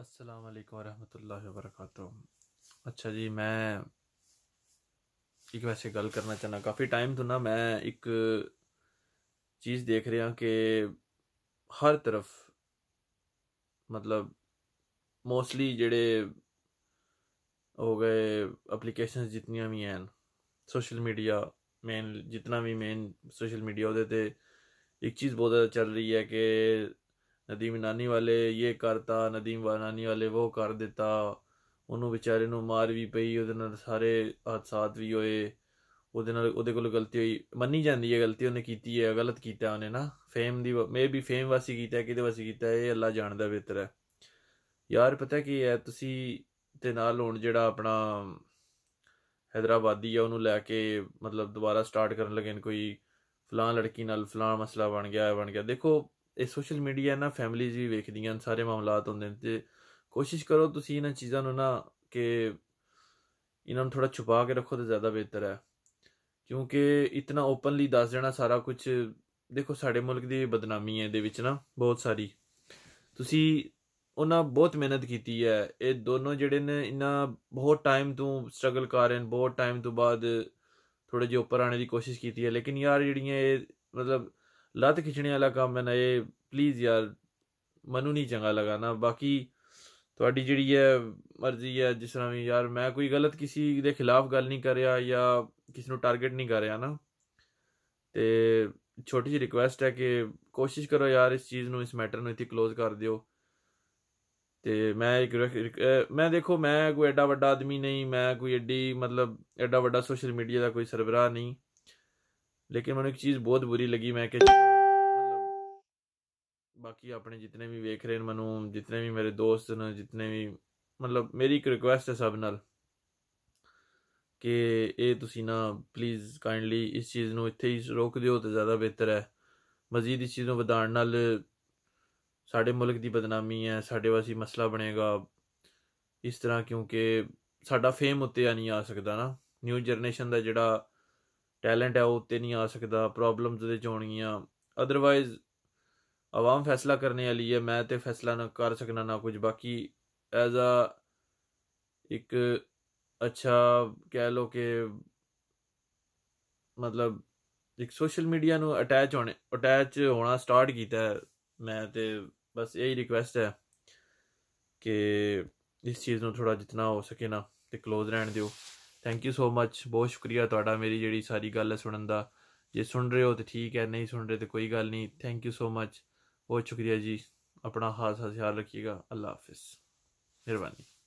अस्सलाम वालेकुम रहमतुल्लाहि व बरकातहू अच्छा जी मैं एक वैसे गल करना चाहना काफ़ी टाइम तो ना मैं एक चीज़ देख रहा कि हर तरफ मतलब मोस्टली जेड़े हो गए एप्लीकेशन जितनी भी हैं सोशल मीडिया मेन जितना भी मेन सोशल मीडिया ओह्दे एक चीज़ बहुत ज़्यादा चल रही है कि ਨਦੀਮ ਨਾਨੀ ਵਾਲੇ ਇਹ ਕਰਤਾ ਨਦੀਮ ਨਾਨੀ ਵਾਲੇ ਉਹ ਕਰ ਦਿੱਤਾ ਉਹਨੂੰ ਵਿਚਾਰੇ ਨੂੰ ਮਾਰ ਵੀ ਪਈ ਉਹਦੇ ਨਾਲ ਸਾਰੇ ਹਾਦਸਾਤ ਵੀ ਹੋਏ ਉਹਦੇ ਨਾਲ ਉਹਦੇ ਕੋਲ ਗਲਤੀ ਹੋਈ ਮੰਨੀ ਜਾਂਦੀ ਹੈ ਗਲਤੀ ਉਹਨੇ ਕੀਤੀ ਹੈ ਗਲਤ ਕੀਤਾ ਉਹਨੇ ਨਾ ਫੇਮ ਦੀ ਮੇ ਵੀ ਫੇਮ ਵਾਸੀ ਕੀਤਾ ਕਿਤੇ ਵਾਸੀ ਕੀਤਾ ਇਹ ਅੱਲਾ ਜਾਣਦਾ ਬਿਹਤਰ ਹੈ ਯਾਰ ਪਤਾ ਕੀ ਹੈ ਤੁਸੀਂ ਤੇ ਨਾਲ ਹੁਣ ਜਿਹੜਾ ਆਪਣਾ ਹైదరాబాਦੀ ਆ ਉਹਨੂੰ ਲੈ ਕੇ ਮਤਲਬ ਦੁਬਾਰਾ ਸਟਾਰਟ ਕਰਨ ਲੱਗੇ ਨੇ ਕੋਈ ਫਲਾਂ ਲੜਕੀ ਨਾਲ ਫਲਾਂ ਮਸਲਾ ਬਣ ਗਿਆ ਬਣ ਗਿਆ ਦੇਖੋ ਇਹ ਸੋਸ਼ਲ ਮੀਡੀਆ ਨਾ ਫੈਮਲੀਜ਼ ਵੀ ਵੇਖਦੀਆਂ ਨੇ ਸਾਰੇ ਮਾਮਲਾਤ ਹੁੰਦੇ ਨੇ ਤੇ ਕੋਸ਼ਿਸ਼ ਕਰੋ ਤੁਸੀਂ ਇਹਨਾਂ ਚੀਜ਼ਾਂ ਨੂੰ ਨਾ ਕਿ ਇਹਨਾਂ ਨੂੰ ਥੋੜਾ ਛੁਪਾ ਕੇ ਰੱਖੋ ਤੇ ਜ਼ਿਆਦਾ ਬਿਹਤਰ ਹੈ ਕਿਉਂਕਿ ਇਤਨਾ ਓਪਨਲੀ ਦੱਸ ਦੇਣਾ ਸਾਰਾ ਕੁਝ ਦੇਖੋ ਸਾਡੇ ਮੁਲਕ ਦੀ ਬਦਨਾਮੀ ਹੈ ਇਹਦੇ ਵਿੱਚ ਨਾ ਬਹੁਤ ਸਾਰੀ ਤੁਸੀਂ ਉਹਨਾਂ ਬਹੁਤ ਮਿਹਨਤ ਕੀਤੀ ਹੈ ਇਹ ਦੋਨੋਂ ਜਿਹੜੇ ਨੇ ਇਹਨਾਂ ਬਹੁਤ ਟਾਈਮ ਤੋਂ ਸਟਰਗਲ ਕਰ ਰਹੇ ਨੇ ਬਹੁਤ ਟਾਈਮ ਤੋਂ ਬਾਅਦ ਥੋੜੇ ਜਿਹਾ ਉੱਪਰ ਆਣੇ ਦੀ ਕੋਸ਼ਿਸ਼ ਕੀਤੀ ਹੈ ਲੇਕਿਨ ਯਾਰ ਜਿਹੜੀਆਂ ਇਹ ਮਤਲਬ ਲੱਤ ਖਿੱਚਣੇ ਵਾਲਾ ਕੰਮ ਹੈ ਨਾ ਇਹ ਪਲੀਜ਼ ਯਾਰ ਮਨੂ ਨਹੀਂ ਚੰਗਾ ਲੱਗਾ ਨਾ ਬਾਕੀ ਤੁਹਾਡੀ ਜਿਹੜੀ ਹੈ ਮਰਜ਼ੀ ਹੈ ਜਿਸ ਤਰ੍ਹਾਂ ਵੀ ਯਾਰ ਮੈਂ ਕੋਈ ਗਲਤ ਕਿਸੇ ਦੇ ਖਿਲਾਫ ਗੱਲ ਨਹੀਂ ਕਰ ਰਿਹਾ ਜਾਂ ਕਿਸ ਨੂੰ ਟਾਰਗੇਟ ਨਹੀਂ ਕਰ ਰਿਹਾ ਨਾ ਤੇ ਛੋਟੀ ਜਿਹੀ ਰਿਕੁਐਸਟ ਹੈ ਕਿ ਕੋਸ਼ਿਸ਼ ਕਰੋ ਯਾਰ ਇਸ ਚੀਜ਼ ਨੂੰ ਇਸ ਮੈਟਰ ਨੂੰ ਇੱਥੇ ਕਲੋਜ਼ ਕਰ ਦਿਓ ਤੇ ਮੈਂ ਇੱਕ ਮੈਂ ਦੇਖੋ ਮੈਂ ਕੋਈ ਐਡਾ ਵੱਡਾ ਆਦਮੀ ਨਹੀਂ ਮੈਂ ਕੋਈ ਐਡੀ ਮਤਲਬ ਐਡਾ ਵੱਡਾ ਸੋਸ਼ਲ ਮੀਡੀਆ ਦਾ ਕੋਈ ਸਰਵਰਾ ਨਹੀਂ ਲੇਕਿਨ ਮੈਨੂੰ ਇੱਕ ਚੀਜ਼ ਬਹੁਤ ਬੁਰੀ ਲੱਗੀ ਮੈਂ ਕਿ ਮਤਲਬ ਬਾਕੀ ਆਪਣੇ ਜਿੰਨੇ ਵੀ ਵੇਖ ਰਹੇ ਨੇ ਮੈਨੂੰ ਜਿੰਨੇ ਵੀ ਮੇਰੇ ਦੋਸਤ ਨੇ ਜਿੰਨੇ ਵੀ ਮਤਲਬ ਮੇਰੀ ਇੱਕ ਰਿਕੁਐਸਟ ਹੈ ਸਭ ਨਾਲ ਕਿ ਇਹ ਤੁਸੀਂ ਨਾ ਪਲੀਜ਼ ਕਾਈਂਡਲੀ ਇਸ ਚੀਜ਼ ਨੂੰ ਇੱਥੇ ਹੀ ਰੋਕ ਦਿਓ ਤੇ ਜ਼ਿਆਦਾ ਬਿਹਤਰ ਹੈ ਮਜ਼ੀਦ ਇਸ ਚੀਜ਼ ਨੂੰ ਵਧਾਉਣ ਨਾਲ ਸਾਡੇ ਮੁਲਕ ਦੀ ਬਦਨਾਮੀ ਹੈ ਸਾਡੇ ਵਾਸੀ ਮਸਲਾ ਬਣੇਗਾ ਇਸ ਤਰ੍ਹਾਂ ਕਿਉਂਕਿ ਸਾਡਾ ਫੇਮ ਉੱਤੇ ਆ ਨਹੀਂ ਆ ਸਕਦਾ ਨਾ ਨਿਊ ਜਨਰੇਸ਼ਨ ਦਾ ਜਿਹੜਾ ਟੈਲੈਂਟ ਹੈ ਉਹ ਤੇ ਨਹੀਂ ਆ ਸਕਦਾ ਪ੍ਰੋਬਲਮਸ ਦੇ ਚ ਅਦਰਵਾਇਜ਼ ਅਦਰਵਾਈਜ਼ ਆਵਾਮ ਫੈਸਲਾ ਕਰਨੇ ਵਾਲੀ ਹੈ ਮੈਂ ਤੇ ਫੈਸਲਾ ਨਾ ਕਰ ਸਕਣਾ ਨਾ ਕੁਝ ਬਾਕੀ ਐਜ਼ ਅ ਇੱਕ ਅੱਛਾ ਕਹਿ ਲੋ ਕਿ ਮਤਲਬ ਇੱਕ ਸੋਸ਼ਲ ਮੀਡੀਆ ਨੂੰ ਅਟੈਚ ਹੋਣੇ ਅਟੈਚ ਹੋਣਾ ਸਟਾਰਟ ਕੀਤਾ ਮੈਂ ਤੇ ਬਸ ਇਹੀ ਰਿਕੁਐਸਟ ਹੈ ਕਿ ਇਸ ਚੀਜ਼ ਨੂੰ ਥੋੜਾ ਜਿੰਨਾ ਹੋ ਸਕੇ ਨਾ ਤੇ ক্লোਜ਼ ਰਹਿਣ ਦਿਓ ਥੈਂਕ ਯੂ ਸੋ ਮੱਚ ਬਹੁਤ ਸ਼ੁਕਰੀਆ ਤੁਹਾਡਾ ਮੇਰੀ ਜਿਹੜੀ ਸਾਰੀ ਗੱਲ ਸੁਣਨ ਦਾ ਜੇ ਸੁਣ ਰਹੇ ਹੋ ਤੇ ਠੀਕ ਹੈ ਨਹੀਂ ਸੁਣ ਰਹੇ ਤੇ ਕੋਈ ਗੱਲ ਨਹੀਂ ਥੈਂਕ ਯੂ ਸੋ ਮੱਚ ਬਹੁਤ ਸ਼ੁਕਰੀਆ ਜੀ ਆਪਣਾ ਖਾਸ ਖਿਆਲ ਰੱਖੀਏਗਾ ਅੱਲਾ ਹਾਫਿਜ਼ ਮਿਹਰਬਾਨੀ